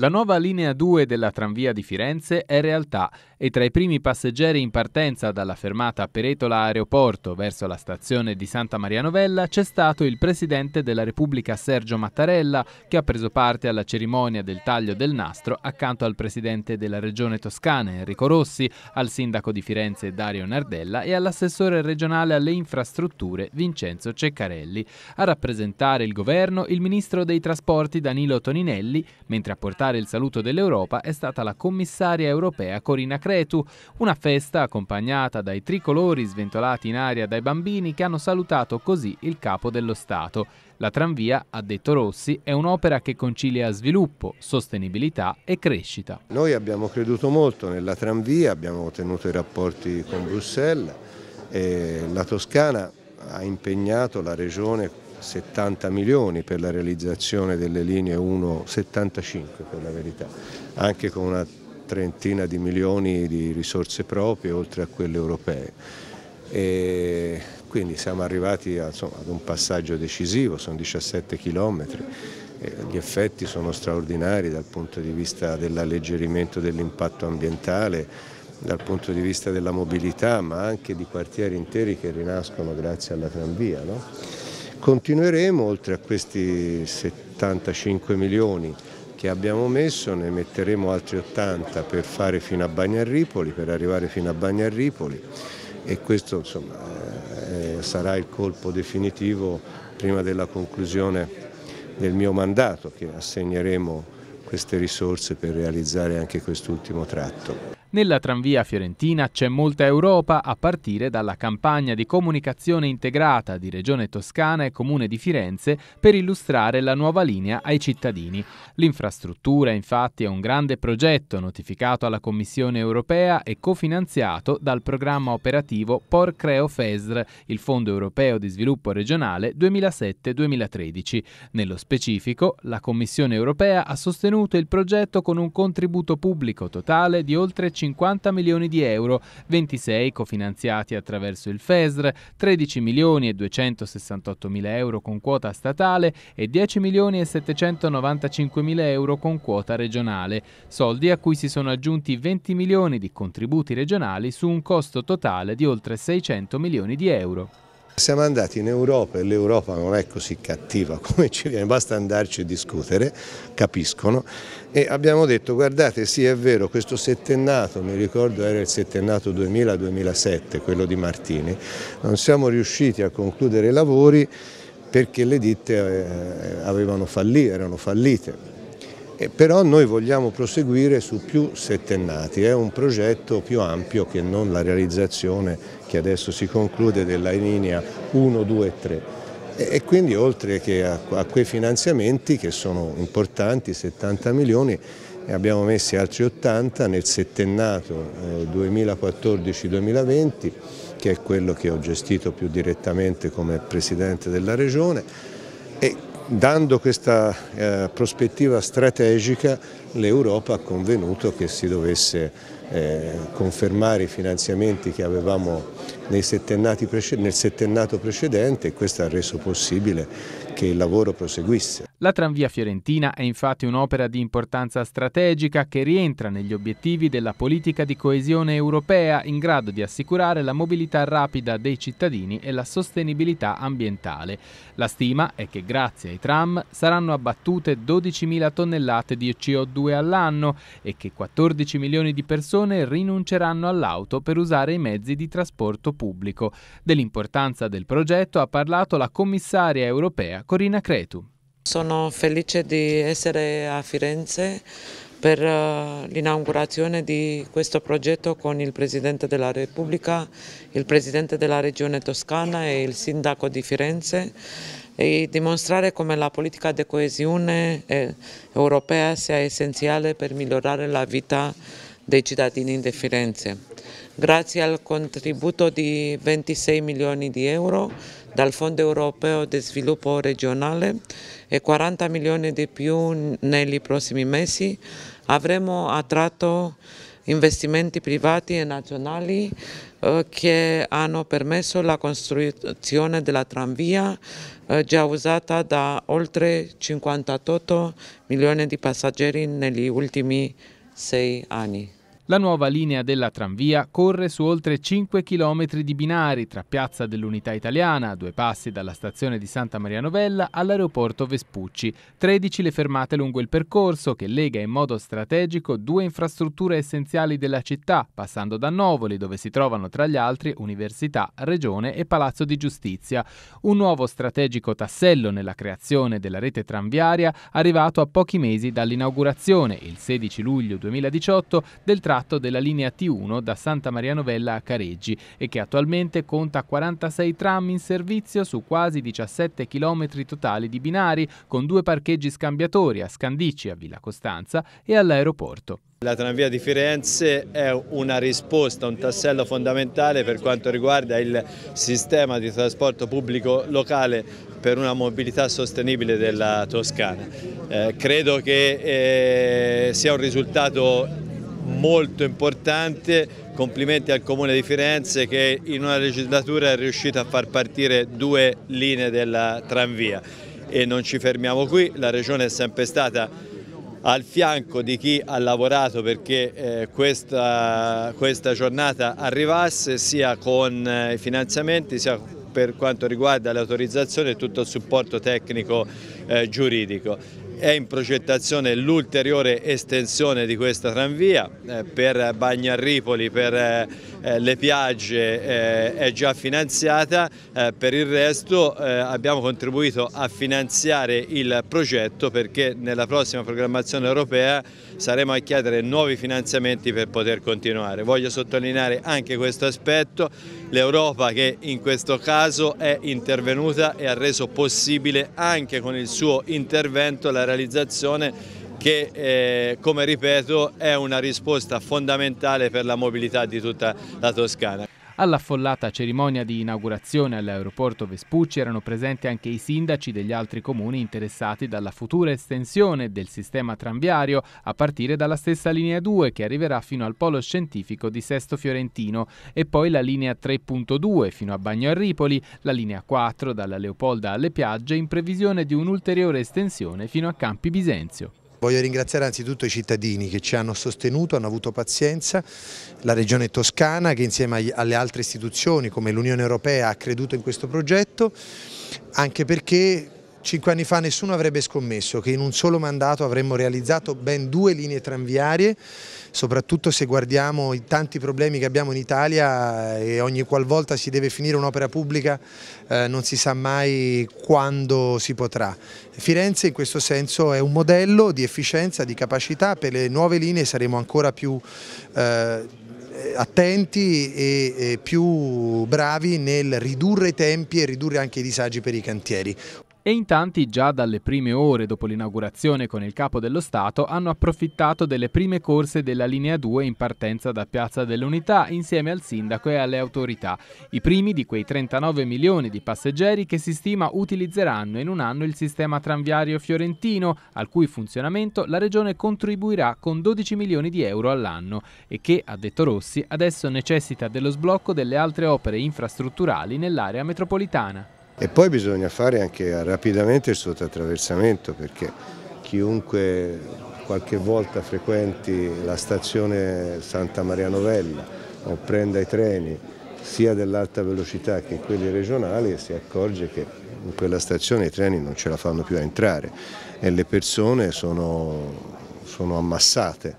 La nuova linea 2 della tranvia di Firenze è realtà e tra i primi passeggeri in partenza dalla fermata Peretola Aeroporto verso la stazione di Santa Maria Novella c'è stato il Presidente della Repubblica Sergio Mattarella che ha preso parte alla cerimonia del taglio del nastro accanto al Presidente della Regione Toscana Enrico Rossi, al Sindaco di Firenze Dario Nardella e all'assessore regionale alle infrastrutture Vincenzo Ceccarelli. A rappresentare il governo il Ministro dei Trasporti Danilo Toninelli, mentre a portare il saluto dell'Europa è stata la commissaria europea Corina Crescenzi Cretu, una festa accompagnata dai tricolori sventolati in aria dai bambini che hanno salutato così il capo dello Stato. La tranvia, ha detto Rossi, è un'opera che concilia sviluppo, sostenibilità e crescita. Noi abbiamo creduto molto nella tranvia, abbiamo tenuto i rapporti con Bruxelles e la Toscana ha impegnato la regione 70 milioni per la realizzazione delle linee 1,75 per la verità, anche con una trentina di milioni di risorse proprie oltre a quelle europee. E quindi siamo arrivati a, insomma, ad un passaggio decisivo, sono 17 chilometri, gli effetti sono straordinari dal punto di vista dell'alleggerimento dell'impatto ambientale, dal punto di vista della mobilità, ma anche di quartieri interi che rinascono grazie alla tranvia. No? Continueremo, oltre a questi 75 milioni che abbiamo messo, ne metteremo altri 80 per fare fino a Bagnarripoli, per arrivare fino a Bagnarripoli e questo insomma, eh, sarà il colpo definitivo prima della conclusione del mio mandato che assegneremo queste risorse per realizzare anche quest'ultimo tratto. Nella tranvia fiorentina c'è molta Europa a partire dalla campagna di comunicazione integrata di Regione Toscana e Comune di Firenze per illustrare la nuova linea ai cittadini. L'infrastruttura infatti è un grande progetto notificato alla Commissione europea e cofinanziato dal programma operativo Porcreo FESR, il Fondo europeo di sviluppo regionale 2007-2013. Nello specifico, la Commissione europea ha sostenuto il progetto con un contributo pubblico totale di oltre 5 50 milioni di euro, 26 cofinanziati attraverso il FESR, 13 milioni e 268 mila euro con quota statale e 10 milioni e 795 mila euro con quota regionale, soldi a cui si sono aggiunti 20 milioni di contributi regionali su un costo totale di oltre 600 milioni di euro. Siamo andati in Europa e l'Europa non è così cattiva come ci viene, basta andarci e discutere, capiscono. E abbiamo detto guardate sì è vero questo settennato, mi ricordo era il settennato 2000-2007, quello di Martini, non siamo riusciti a concludere i lavori perché le ditte eh, avevano fallito, erano fallite. Eh, però noi vogliamo proseguire su più settennati, è un progetto più ampio che non la realizzazione che adesso si conclude della linea 1, 2 e 3. E, quindi oltre che a, a quei finanziamenti che sono importanti, 70 milioni, ne abbiamo messi altri 80 nel settennato eh, 2014-2020 che è quello che ho gestito più direttamente come Presidente della Regione e dando questa eh, prospettiva strategica l'Europa ha convenuto che si dovesse eh, confermare i finanziamenti che avevamo nel settennato precedente e questo ha reso possibile che il lavoro proseguisse. La tranvia fiorentina è infatti un'opera di importanza strategica che rientra negli obiettivi della politica di coesione europea in grado di assicurare la mobilità rapida dei cittadini e la sostenibilità ambientale. La stima è che grazie ai tram saranno abbattute 12.000 tonnellate di CO2 co all'anno e che 14 milioni di persone rinunceranno all'auto per usare i mezzi di trasporto pubblico. Dell'importanza del progetto ha parlato la commissaria europea Corina Cretu. Sono felice di essere a Firenze per eh, l'inaugurazione di questo progetto con il Presidente della Repubblica, il Presidente della Regione Toscana e il Sindaco di Firenze e dimostrare come la politica di coesione europea sia essenziale per migliorare la vita dei cittadini di Firenze. Grazie al contributo di 26 milioni di euro dal Fondo europeo di sviluppo regionale e 40 milioni di più negli prossimi mesi avremo attratto investimenti privati e nazionali eh, che hanno permesso la costruzione della tranvia eh, già usata da oltre 58 milioni di passeggeri negli ultimi sei anni. La nuova linea della tranvia corre su oltre 5 km di binari tra Piazza dell'Unità Italiana, a due passi dalla stazione di Santa Maria Novella all'aeroporto Vespucci, 13 le fermate lungo il percorso che lega in modo strategico due infrastrutture essenziali della città, passando da Novoli dove si trovano tra gli altri Università, Regione e Palazzo di Giustizia. Un nuovo strategico tassello nella creazione della rete tranviaria arrivato a pochi mesi dall'inaugurazione, il 16 luglio 2018, del tratto tratto della linea T1 da Santa Maria Novella a Careggi e che attualmente conta 46 tram in servizio su quasi 17 km totali di binari con due parcheggi scambiatori a Scandici, a Villa Costanza e all'aeroporto. La tranvia di Firenze è una risposta, un tassello fondamentale per quanto riguarda il sistema di trasporto pubblico locale per una mobilità sostenibile della Toscana. Eh, credo che eh, sia un risultato molto importante, complimenti al Comune di Firenze che in una legislatura è riuscito a far partire due linee della tranvia e non ci fermiamo qui, la Regione è sempre stata al fianco di chi ha lavorato perché eh, questa, questa giornata arrivasse sia con eh, i finanziamenti sia per quanto riguarda le autorizzazioni e tutto il supporto tecnico eh, giuridico. È in progettazione l'ulteriore estensione di questa tranvia eh, per Bagnarripoli, per eh, eh, le piagge eh, è già finanziata, per il resto abbiamo contribuito a finanziare il progetto perché nella prossima programmazione europea saremo a chiedere nuovi finanziamenti per poter continuare. Voglio sottolineare anche questo aspetto, l'Europa che in questo caso è intervenuta e ha reso possibile anche con il suo intervento la realizzazione che eh, come ripeto è una risposta fondamentale per la mobilità di tutta la Toscana. All'affollata cerimonia di inaugurazione all'aeroporto Vespucci erano presenti anche i sindaci degli altri comuni interessati dalla futura estensione del sistema tranviario a partire dalla stessa linea 2 che arriverà fino al polo scientifico di Sesto Fiorentino e poi la linea 3.2 fino a Bagno a la linea 4 dalla Leopolda alle Piagge in previsione di un'ulteriore estensione fino a Campi Bisenzio. Voglio ringraziare anzitutto i cittadini che ci hanno sostenuto, hanno avuto pazienza, la Regione Toscana che insieme alle altre istituzioni come l'Unione Europea ha creduto in questo progetto, anche perché Cinque anni fa nessuno avrebbe scommesso che in un solo mandato avremmo realizzato ben due linee tranviarie, soprattutto se guardiamo i tanti problemi che abbiamo in Italia eh, e ogni qualvolta si deve finire un'opera pubblica eh, non si sa mai quando si potrà. Firenze in questo senso è un modello di efficienza, di capacità, per le nuove linee saremo ancora più... Eh, attenti e più bravi nel ridurre i tempi e ridurre anche i disagi per i cantieri. E in tanti già dalle prime ore dopo l'inaugurazione con il capo dello Stato hanno approfittato delle prime corse della linea 2 in partenza da Piazza dell'Unità insieme al sindaco e alle autorità, i primi di quei 39 milioni di passeggeri che si stima utilizzeranno in un anno il sistema tranviario fiorentino, al cui funzionamento la regione contribuirà con 12 milioni di euro all'anno e che, ha detto Rossi, adesso necessita dello sblocco delle altre opere infrastrutturali nell'area metropolitana. E poi bisogna fare anche rapidamente il suo attraversamento perché chiunque qualche volta frequenti la stazione Santa Maria Novella o prenda i treni sia dell'alta velocità che quelli regionali si accorge che in quella stazione i treni non ce la fanno più a entrare e le persone sono, sono ammassate.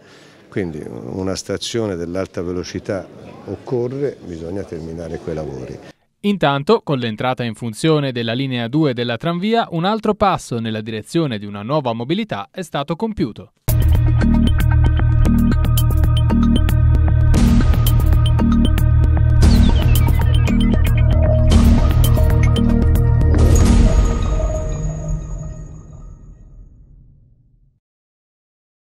Quindi una stazione dell'alta velocità occorre, bisogna terminare quei lavori. Intanto, con l'entrata in funzione della linea 2 della tranvia, un altro passo nella direzione di una nuova mobilità è stato compiuto.